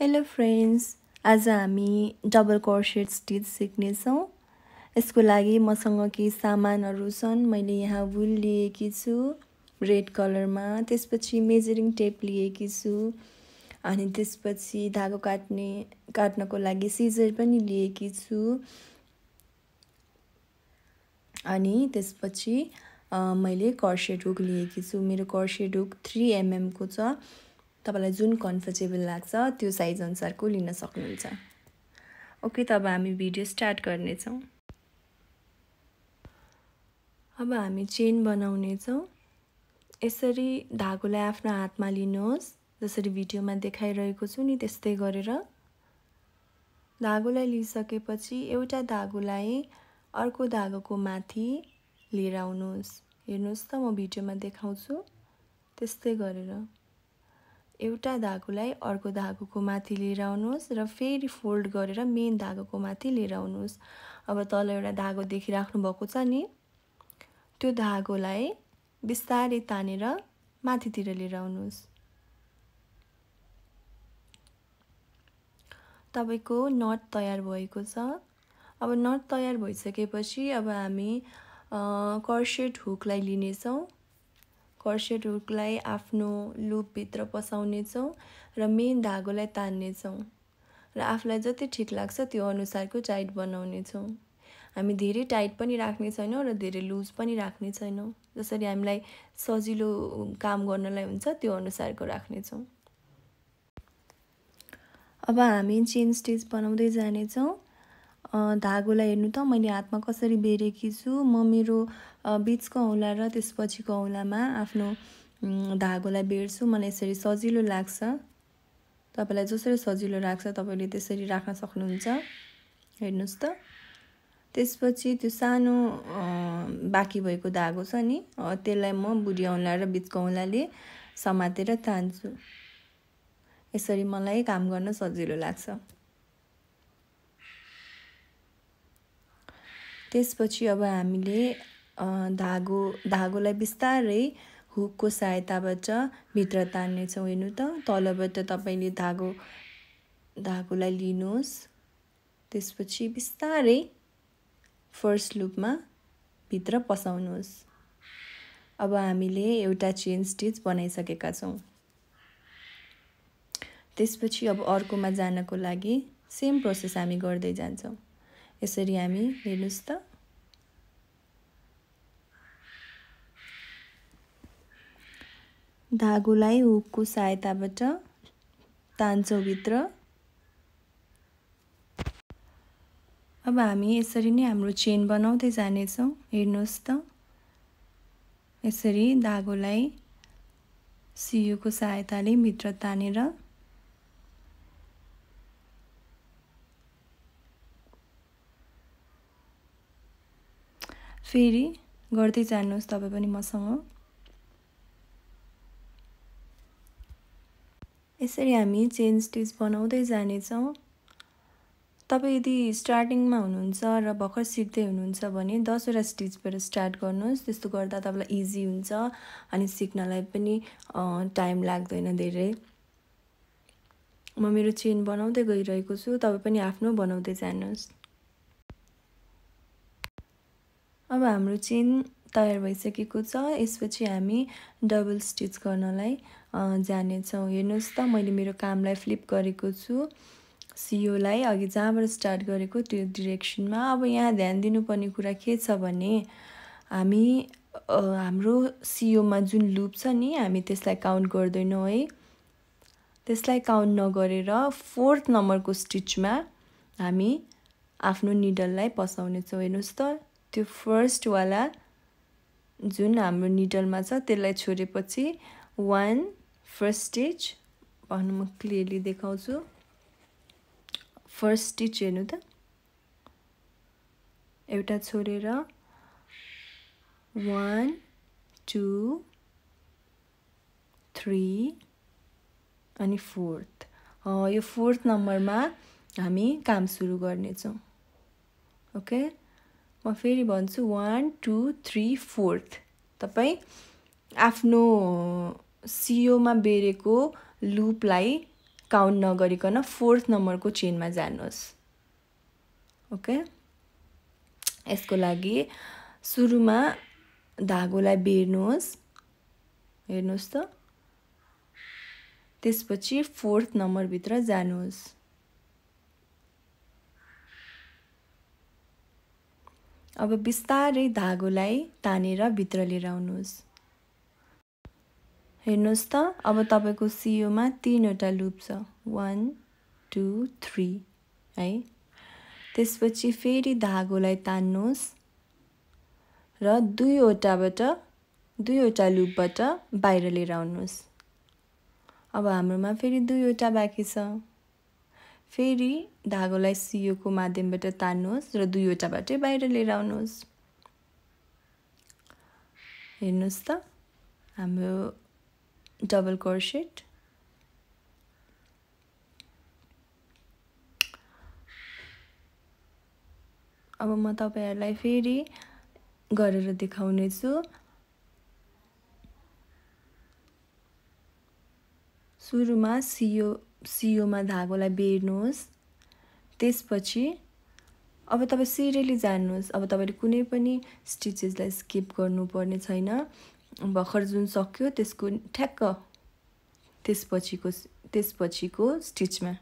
hello friends आज हामी double कर्सेट stitch सिक्नेछौँ यसको लागि मसँग केही सामानहरू छन् मैले यहाँ वुल लिएकी छु रेड कलरमा त्यसपछि मेजरिङ टेप लिएकी छु अनि त्यसपछि धागो काट्ने काट्नको लागि सिजर पनि लिएकी छु अनि त्यसपछि मैले कर्सेट हुक लिएकी छु मेरो कर्सेट हुक थ्री एमएमको छ तपाईँलाई जुन कम्फर्टेबल लाग्छ त्यो साइज अनुसारको लिन सक्नुहुन्छ ओके त अब हामी भिडियो स्टार्ट गर्नेछौँ अब हामी चेन बनाउनेछौँ यसरी धागोलाई आफ्नो हातमा लिनुहोस् जसरी भिडियोमा देखाइरहेको छु नि त्यस्तै गरेर धागोलाई लिइसकेपछि एउटा धागोलाई अर्को धागोको माथि लिएर आउनुहोस् हेर्नुहोस् त म भिडियोमा देखाउँछु त्यस्तै गरेर एउटा धागोलाई अर्को धागोको माथि लिएर आउनुहोस् र फेरि फोल्ड गरेर मेन धागोको माथि लिएर आउनुहोस् अब तल एउटा धागो देखिराख्नु भएको छ नि त्यो धागोलाई बिस्तारै तानेर माथितिर लिएर आउनुहोस् तपाईँको नट तयार भएको छ अब नट तयार भइसकेपछि अब हामी कर्सेट हुकलाई लिनेछौँ कर्सेट हुकलाई आफ्नो लुपभित्र पसाउनेछौँ र मेन धागोलाई तान्नेछौँ र आफूलाई जति ठिक लाग्छ त्यो अनुसारको टाइट बनाउनेछौँ हामी धेरै टाइट पनि राख्ने छैनौँ र धेरै लुज पनि राख्ने छैनौँ जसरी हामीलाई सजिलो काम गर्नलाई हुन्छ त्यो अनुसारको राख्नेछौँ अब हामी चेन स्टिच बनाउँदै जानेछौँ धागोलाई हेर्नु त मैले हातमा कसरी बेरेकी छु म मेरो बिचको औँला र त्यसपछिको औँलामा आफ्नो धागोलाई बेर्छु मलाई यसरी सजिलो लाग्छ तपाईँलाई जसरी सजिलो लाग्छ तपाईँले त्यसरी राख्न सक्नुहुन्छ हेर्नुहोस् त त्यसपछि त्यो सानो बाँकी भएको धागो छ नि त्यसलाई म बुढी औँला र बिचको औँलाले समातेर तान्छु यसरी मलाई काम गर्न सजिलो लाग्छ त्यसपछि अब हामीले धागो धागोलाई बिस्तारै हुकको सहायताबाट भित्र तान्नेछौँ हेर्नु त तलबाट तपाईँले धागो धागोलाई लिनुहोस् त्यसपछि बिस्तारै फर्स्ट लुपमा भित्र पसाउनुहोस् अब हामीले एउटा चेन स्टिच बनाइसकेका छौँ त्यसपछि अब अर्कोमा जानको लागि सेम प्रोसेस हामी गर्दै जान्छौँ यसरी हामी हेर्नुहोस् त धागोलाई हुकको सहायताबाट तान्छौँ भित्र अब हामी यसरी नै हाम्रो चेन बनाउँदै जानेछौँ हेर्नुहोस् त यसरी धागोलाई सियुको सहायताले भित्र तानेर फेरि गर्दै जानुहोस् तपाईँ पनि मसँग यसरी हामी चेन स्टिच बनाउँदै जानेछौँ तपाईँ यदि स्टार्टिङमा हुनुहुन्छ र भर्खर सिक्दै हुनुहुन्छ भने दसवटा स्टिचबाट स्टार्ट गर्नुहोस् त्यस्तो गर्दा तपाईँलाई इजी हुन्छ अनि सिक्नलाई पनि टाइम लाग्दैन धेरै म मेरो चेन बनाउँदै गइरहेको छु तपाईँ पनि आफ्नो बनाउँदै जानुहोस् अब हाम्रो चेन तयार भइसकेको छ यसपछि हामी डबल स्टिच गर्नलाई जानेछौँ हेर्नुहोस् त मैले मेरो कामलाई फ्लिप गरेको छु सियोलाई अघि जहाँबाट स्टार्ट गरेको त्यो डिरेक्सनमा अब यहाँ ध्यान दिनुपर्ने कुरा के छ भने हामी हाम्रो सियोमा जुन लुप छ नि हामी त्यसलाई काउन्ट गर्दैनौँ है त्यसलाई काउन्ट नगरेर फोर्थ नम्बरको स्टिचमा हामी आफ्नो निडललाई पसाउनेछौँ हेर्नुहोस् त त्यो फर्स्टवाला जुन हाम्रो निडलमा छ त्यसलाई छोडेपछि वान फर्स्ट स्टिच भन्नु म क्लियरली देखाउँछु फर्स्ट स्टिच हेर्नु त एउटा छोडेर वान टु थ्री अनि फोर्थ यो फोर्थ नम्बरमा हामी काम सुरु गर्नेछौँ ओके म फेरि भन्छु वान टू थ्री फोर्थ तपाईँ आफ्नो सियोमा e बेरेको लुपलाई काउन्ट नगरिकन फोर्थ नम्बरको चेनमा जानुहोस् ओके यसको लागि सुरुमा धागोलाई बेर्नुहोस् हेर्नुहोस् त त्यसपछि फोर्थ नम्बरभित्र जानुहोस् अब बिस्तारै धागोलाई तानेर भित्र लिएर आउनुहोस् हेर्नुहोस् त अब तपाईँको सियोमा तिनवटा लुप छ वान टू थ्री है त्यसपछि फेरि धागोलाई तान्नुहोस् र दुईवटाबाट दुईवटा लुपबाट बाहिर लिएर आउनुहोस् अब हाम्रोमा फेरि दुईवटा बाँकी छ फेरि धागोलाई सियोको माध्यमबाट तान्नुहोस् र दुईवटाबाटै बाहिर लिएर आउनुहोस् हेर्नुहोस् त हाम्रो डबल कर्सेट अब म तपाईँहरूलाई फेरि गरेर देखाउनेछु सुरुमा सियो सियोमा धागोलाई बेर्नुहोस् त्यसपछि अब तपाईँ सिरियली जान्नुहोस् अब तपाईँले कुनै पनि स्टिचेसलाई स्किप गर्नुपर्ने छैन भर्खर जुन सक्यो त्यसको ठ्याक्क त्यसपछिको त्यसपछिको स्टिचमा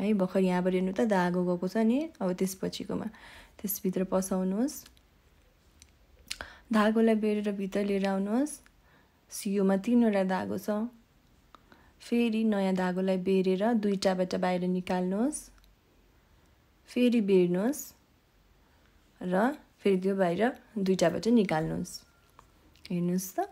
है भर्खर यहाँबाट हेर्नु त धागो गएको छ नि अब त्यसपछिकोमा त्यसभित्र पसाउनुहोस् धागोलाई बेरेर भित्र लिएर आउनुहोस् सियोमा तिनवटा धागो छ फेरि नयाँ धागोलाई बेरेर दुईवटाबाट बाहिर निकाल्नुहोस् फेरि बेर्नुहोस् र फेरि त्यो बाहिर दुईवटाबाट निकाल्नुहोस् हेर्नुहोस् त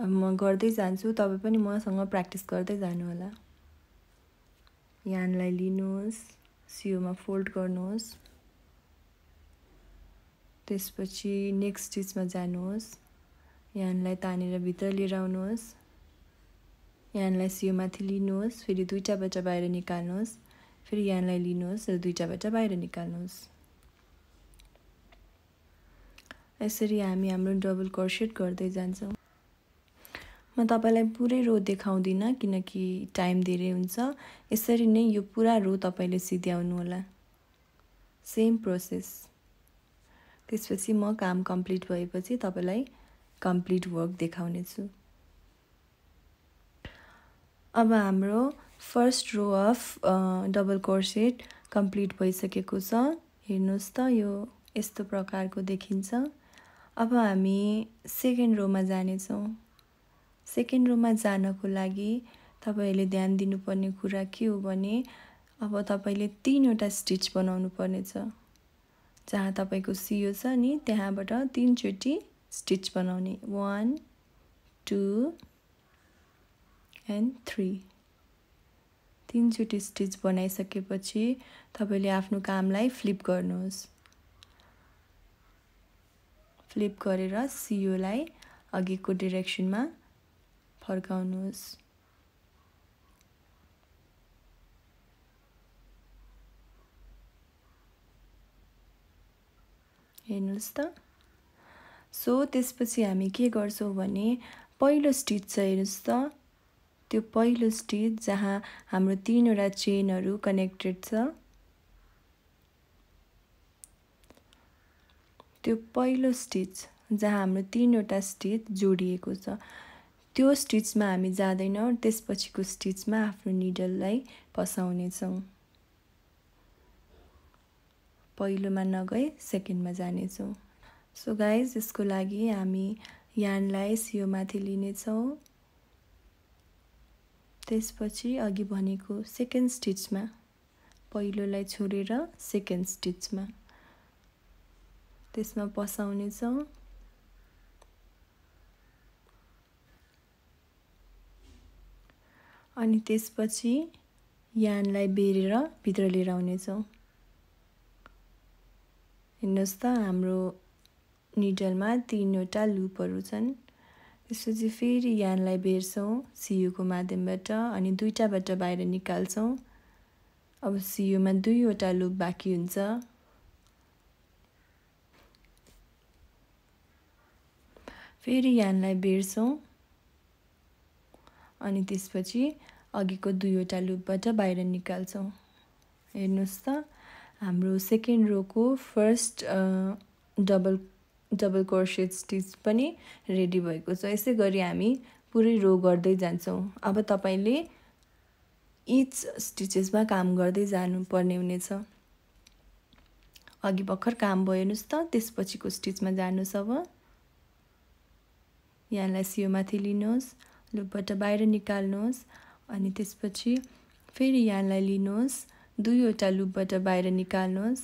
अब म गर्दै जान्छु तपाईँ पनि मसँग प्र्याक्टिस गर्दै जानु होला यानलाई लिनुहोस् सियोमा फोल्ड गर्नुहोस् त्यसपछि नेक्स्ट स्टिचमा जानुहोस् यहाँलाई तानेर भित्र लिएर आउनुहोस् यहाँलाई सियोमाथि लिनुहोस् फेरि दुईवटाबाट बाहिर निकाल्नुहोस् फेरि यहाँलाई लिनुहोस् र दुईवटाबाट बाहिर निकाल्नुहोस् यसरी हामी हाम्रो डबल कर्सेट गर्दै जान्छौँ म तपाईँलाई पुरै रो देखाउँदिनँ किनकि टाइम धेरै हुन्छ यसरी नै यो पुरा रो तपाईँले होला सेम प्रोसेस त्यसपछि म काम कम्प्लिट भएपछि तपाईँलाई कम्प्लिट वर्क देखाउनेछु अब हाम्रो first row of double crochet complete भइसकेको छ हेर्नुहोस् त यो यस्तो प्रकारको देखिन्छ अब हामी सेकेन्ड रोमा जानेछौँ सेकेन्ड रोमा जानको लागि तपाईँहरूले ध्यान दिनुपर्ने कुरा के हो भने अब तपाईँले तिनवटा स्टिच बनाउनु पर्नेछ जहाँ तपाईँको सियो छ नि त्यहाँबाट तिनचोटि स्टिच बनाउने वान टू एन्ड थ्री तिनचोटि स्टिच बनाइसकेपछि तपाईँले आफ्नो कामलाई फ्लिप गर्नुहोस् फ्लिप गरेर सियोलाई अघिको डिरेक्सनमा फर्काउनुहोस् हेर्नुहोस् त सो त्यसपछि हामी के गर्छौँ भने पहिलो स्टिच छ हेर्नुहोस् त त्यो पहिलो स्टिच जहाँ हाम्रो तिनवटा चेनहरू कनेक्टेड छ त्यो पहिलो स्टिच जहाँ हाम्रो तिनवटा स्टिच जोडिएको छ त्यो स्टिचमा हामी जाँदैनौँ त्यसपछिको स्टिचमा आफ्नो निडललाई फसाउनेछौँ पहिलोमा नगए सेकेन्डमा जानेछौँ सो गाइज यसको लागि हामी यानलाई सियोमाथि लिनेछौँ त्यसपछि अघि भनेको सेकेन्ड स्टिचमा पहिलोलाई छोडेर सेकेन्ड स्टिचमा त्यसमा पसाउनेछौँ अनि त्यसपछि यानलाई बेरेर भित्र लिएर आउनेछौँ हेर्नुहोस् त हाम्रो निडलमा तिनवटा लुपहरू छन् त्यसपछि फेरि यानलाई बेर्छौँ सियुको माध्यमबाट अनि दुईवटाबाट बाहिर निकाल्छौँ अब सियुमा दुईवटा लुप बाँकी हुन्छ फेरि यानलाई बेर्छौँ अनि त्यसपछि अघिको दुईवटा लुपबाट बाहिर निकाल्छौँ हेर्नुहोस् त हाम्रो सेकेन्ड रोको first double double crochet stitch पनि रेडी भएको छ यसै गरी हामी पुरै रो गर्दै जान्छौँ अब तपाईँले इच स्टिचेसमा काम गर्दै जानुपर्ने हुनेछ अघि भर्खर काम भयो हेर्नुहोस् त त्यसपछिको स्टिचमा जानुहोस् अब यहाँलाई सियोमाथि लिनुहोस् लुपबाट बाहिर निकाल्नुहोस् अनि त्यसपछि फेरि यहाँलाई लिनुहोस् दुईवटा लुपबाट बाहिर निकाल्नुहोस्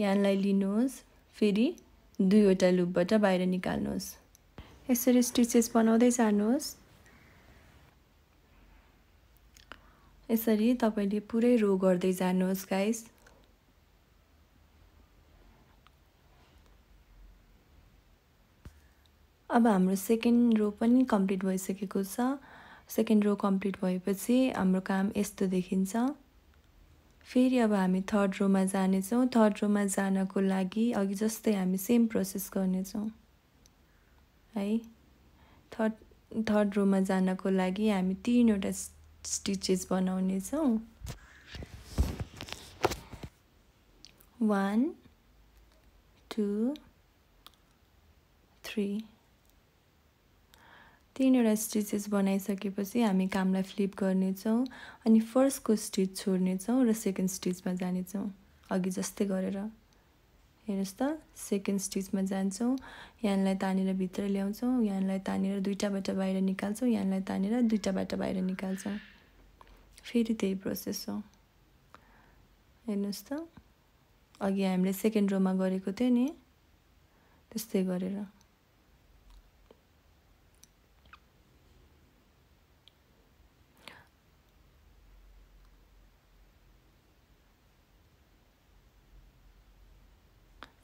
यहाँलाई लिनुहोस् फेरि दुईवटा लुपबाट बाहिर निकाल्नुहोस् यसरी स्टिचेस बनाउँदै जानुहोस् यसरी तपाईँले पुरै रो गर्दै जानुहोस् गाइस अब हाम्रो सेकेन्ड रो पनि कम्प्लिट भइसकेको छ सेकेन्ड रो कम्प्लिट भएपछि हाम्रो काम यस्तो देखिन्छ फेरि अब हामी थर्ड रोमा जानेछौँ थर्ड रोमा जानको लागि अघि जस्तै हामी सेम प्रोसेस गर्नेछौँ है थर्ड थर्ड रोमा जानको लागि हामी तिनवटा स्टिचेस बनाउनेछौँ वान टू थ्री तिनवटा स्टिचेस बनाइसकेपछि हामी कामलाई फ्लिप गर्नेछौँ अनि फर्स्टको स्टिच छोड्नेछौँ र सेकेन्ड स्टिचमा जानेछौँ अघि जस्तै गरेर हेर्नुहोस् त सेकेन्ड स्टिचमा जान्छौँ यहाँलाई तानेर भित्र ल्याउँछौँ यहाँलाई तानेर दुइटाबाट बाहिर निकाल्छौँ यहाँलाई तानेर दुइटाबाट बाहिर निकाल्छौँ फेरि त्यही प्रोसेस हो हेर्नुहोस् त अघि हामीले सेकेन्ड रोमा गरेको थियो नि त्यस्तै गरेर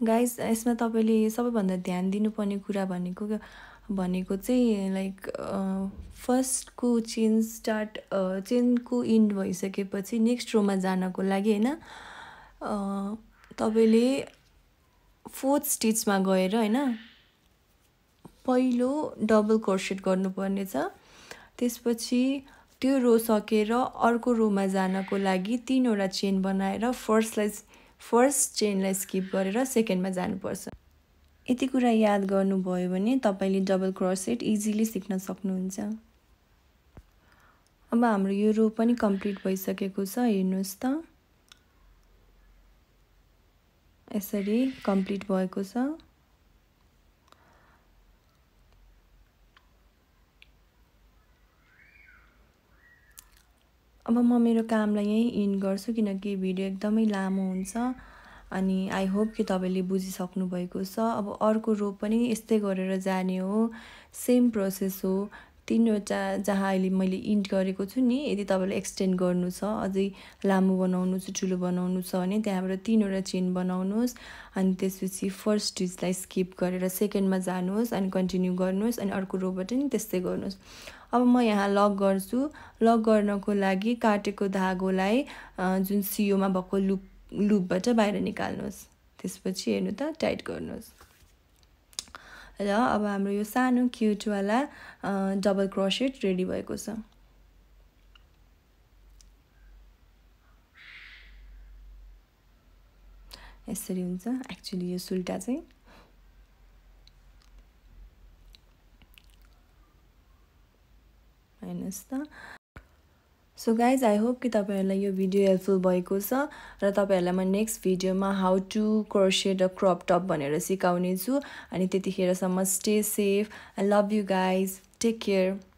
गाइस यसमा तपाईँले सबैभन्दा ध्यान दिनुपर्ने कुरा भनेको भनेको चाहिँ लाइक फर्स्टको चेन स्टार्ट चेनको इन्ड भइसकेपछि नेक्स्ट रोमा जानको लागि होइन uh, तपाईँले फोर्थ स्टिचमा गएर होइन पहिलो डबल गर्नुपर्ने गर्नुपर्नेछ त्यसपछि त्यो रो सकेर अर्को रोमा जानको लागि तिनवटा चेन बनाएर फर्स्टलाई फर्स्ट चेनलाई स्किप गरेर सेकेन्डमा जानुपर्छ यति कुरा याद गर्नुभयो भने तपाईँले डबल क्रसेट इजिली सिक्न सक्नुहुन्छ अब हाम्रो यो रो पनि कम्प्लिट भइसकेको छ हेर्नुहोस् त यसरी कम्प्लिट भएको छ अब म मेरो कामलाई यहीँ इन गर्छु किनकि भिडियो एकदमै लामो हुन्छ अनि आई होप कि तपाईँले बुझिसक्नु भएको छ अब अर्को रोप पनि यस्तै गरेर जाने हो सेम प्रोसेस हो तिनवटा जहाँ अहिले मैले इन्ट गरेको छु नि यदि तपाईँलाई एक्सटेन्ड गर्नु छ अझै लामो बनाउनु छ ठुलो बनाउनु छ भने त्यहाँबाट तिनवटा चेन बनाउनुहोस् अनि त्यसपछि फर्स्ट स्टिचलाई स्किप गरेर सेकेन्डमा जानुहोस् अनि कन्टिन्यू गर्नुहोस् अनि अर्को रोबाट नि त्यस्तै गर्नुहोस् अब म यहाँ लक गर्छु लक गर्नको लागि काटेको धागोलाई जुन सियोमा भएको लुप लुपबाट बाहिर निकाल्नुहोस् त्यसपछि हेर्नु त टाइट गर्नुहोस् र अब हाम्रो यो सानो क्युटवाला डबल क्रसेट रेडी भएको छ यसरी हुन्छ एक्चुली यो सुल्टा चाहिँ हेर्नुहोस् त सो गाइज आई होप कि तपाईँहरूलाई यो भिडियो हेल्पफुल भएको छ र तपाईँहरूलाई म नेक्स्ट भिडियोमा how to crochet a crop top भनेर सिकाउनेछु अनि त्यतिखेरसम्म stay safe I love you guys take care